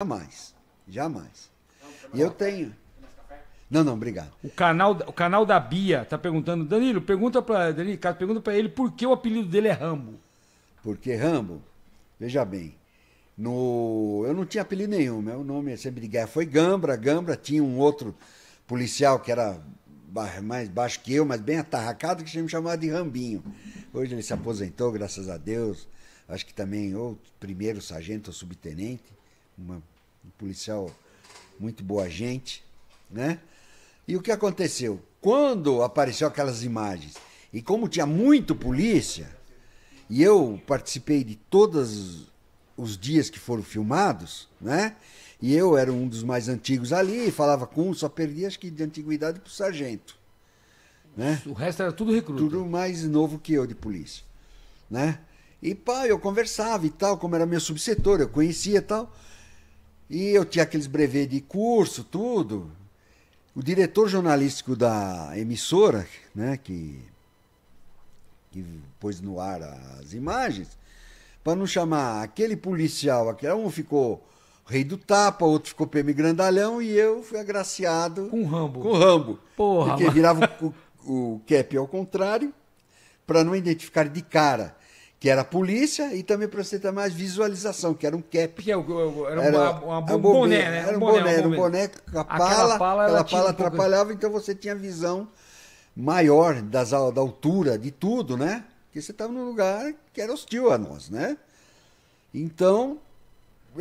Jamais. Jamais. E eu tenho. Não, não, obrigado. O canal, o canal da Bia tá perguntando, Danilo, pergunta para Danilo, pergunta para ele por que o apelido dele é Rambo. Porque Rambo, veja bem, no eu não tinha apelido nenhum, meu nome é sempre de guerra foi Gambra, Gambra tinha um outro policial que era mais baixo que eu, mas bem atarracado que me chamava de Rambinho. Hoje ele se aposentou, graças a Deus. Acho que também ou primeiro sargento ou subtenente uma, um policial muito boa gente, né? E o que aconteceu? Quando apareceu aquelas imagens, e como tinha muito polícia, e eu participei de todos os dias que foram filmados, né? E eu era um dos mais antigos ali, falava com um, só perdi acho que de antiguidade pro sargento. Né? O resto era tudo recruta. Tudo mais novo que eu de polícia, né? E pá, eu conversava e tal, como era meu subsetor, eu conhecia e tal. E eu tinha aqueles brevê de curso, tudo. O diretor jornalístico da emissora, né, que, que pôs no ar as imagens, para não chamar aquele policial, aquele um ficou rei do tapa, outro ficou PM grandalhão e eu fui agraciado com Rambo. Com Rambo. Porra. Porque virava o, o cap ao contrário para não identificar de cara que era a polícia, e também para você ter mais visualização, que era um cap. era, era uma, uma, um boné, né? Era um boné, era um boné com a pala, pala, aquela pala atrapalhava, pouco... então você tinha visão maior das, da altura, de tudo, né? Porque você estava num lugar que era hostil a nós, né? Então,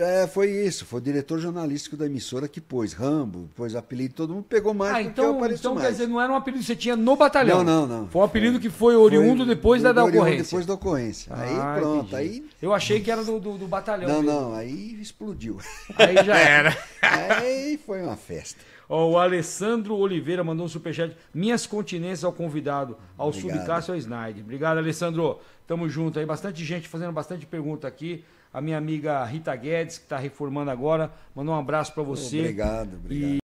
é, foi isso. Foi o diretor jornalístico da emissora que pôs Rambo, pôs apelido, todo mundo pegou mais. Ah, então, então mais. quer dizer, não era um apelido que você tinha no batalhão. Não, não, não. Foi um apelido foi, que foi oriundo foi, depois da, da ocorrência. Depois da ocorrência. Ah, aí pronto. Aí... Eu achei que era do, do, do batalhão. Não, mesmo. não. Aí explodiu. Aí já era. aí foi uma festa o Alessandro Oliveira mandou um superchat. Minhas continências ao convidado, ao Subcássio ao Snyder. Obrigado, Alessandro. Tamo junto aí. Bastante gente fazendo bastante pergunta aqui. A minha amiga Rita Guedes, que está reformando agora, mandou um abraço para você. Obrigado, obrigado. E...